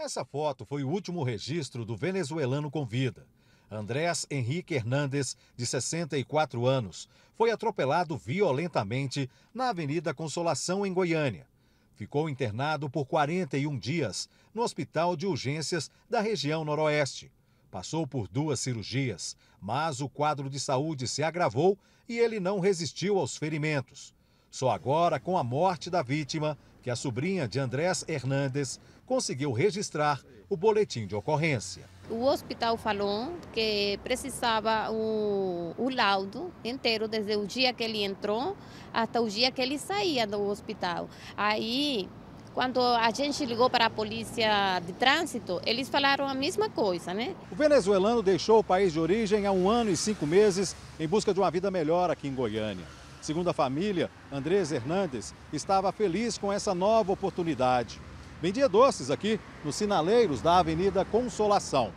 Essa foto foi o último registro do venezuelano com vida. Andrés Henrique Hernandes, de 64 anos, foi atropelado violentamente na Avenida Consolação, em Goiânia. Ficou internado por 41 dias no Hospital de Urgências da região Noroeste. Passou por duas cirurgias, mas o quadro de saúde se agravou e ele não resistiu aos ferimentos. Só agora, com a morte da vítima, que a sobrinha de Andrés Hernandes conseguiu registrar o boletim de ocorrência. O hospital falou que precisava o, o, laudo inteiro, desde o dia que ele entrou até o dia que ele saía do hospital. Aí, quando a gente ligou para a polícia de trânsito, eles falaram a mesma coisa, né? O venezuelano deixou o país de origem há um ano e cinco meses em busca de uma vida melhor aqui em Goiânia. Segundo a família, Andrés Hernandes estava feliz com essa nova oportunidade. Vendia doces aqui nos sinaleiros da Avenida Consolação.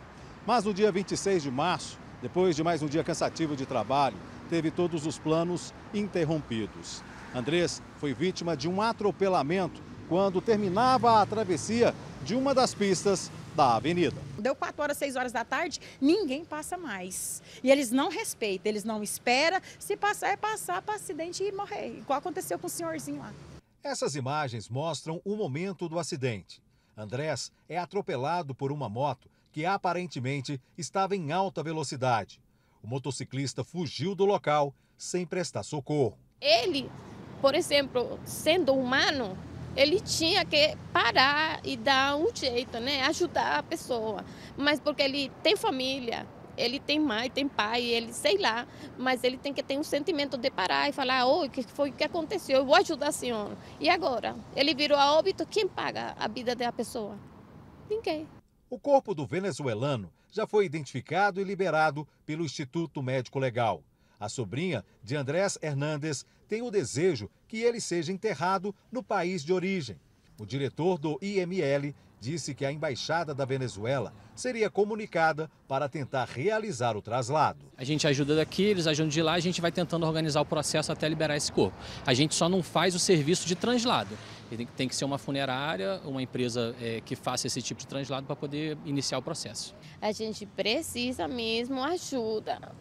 Mas no dia 26 de março, depois de mais um dia cansativo de trabalho, teve todos os planos interrompidos. Andrés foi vítima de um atropelamento quando terminava a travessia de uma das pistas da avenida. Deu 4 horas, 6 horas da tarde, ninguém passa mais. E eles não respeitam, eles não esperam. Se passar, é passar para acidente e morrer, igual aconteceu com o senhorzinho lá. Essas imagens mostram o momento do acidente. Andrés é atropelado por uma moto que aparentemente estava em alta velocidade. O motociclista fugiu do local sem prestar socorro. Ele, por exemplo, sendo humano, ele tinha que parar e dar um jeito, né? Ajudar a pessoa. Mas porque ele tem família, ele tem mãe, tem pai, ele sei lá, mas ele tem que ter um sentimento de parar e falar: "Oi, o que foi que aconteceu? Eu vou ajudar a senhora". E agora, ele virou a óbito, quem paga a vida da pessoa? Ninguém. O corpo do venezuelano já foi identificado e liberado pelo Instituto Médico Legal. A sobrinha de Andrés Hernandes tem o desejo que ele seja enterrado no país de origem. O diretor do IML disse que a embaixada da Venezuela seria comunicada para tentar realizar o traslado. A gente ajuda daqui, eles ajudam de lá, a gente vai tentando organizar o processo até liberar esse corpo. A gente só não faz o serviço de translado. Tem que ser uma funerária, uma empresa é, que faça esse tipo de translado para poder iniciar o processo. A gente precisa mesmo ajuda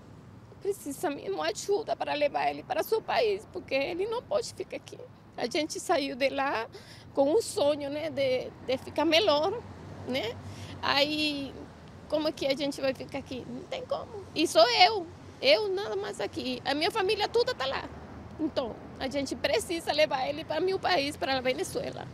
precisa mesmo ajuda para levar ele para seu país, porque ele não pode ficar aqui. A gente saiu de lá com um sonho, né, de, de ficar melhor, né? Aí, como é que a gente vai ficar aqui? Não tem como. E sou eu, eu nada mais aqui. A minha família toda está lá. Então, a gente precisa levar ele para meu país, para a Venezuela.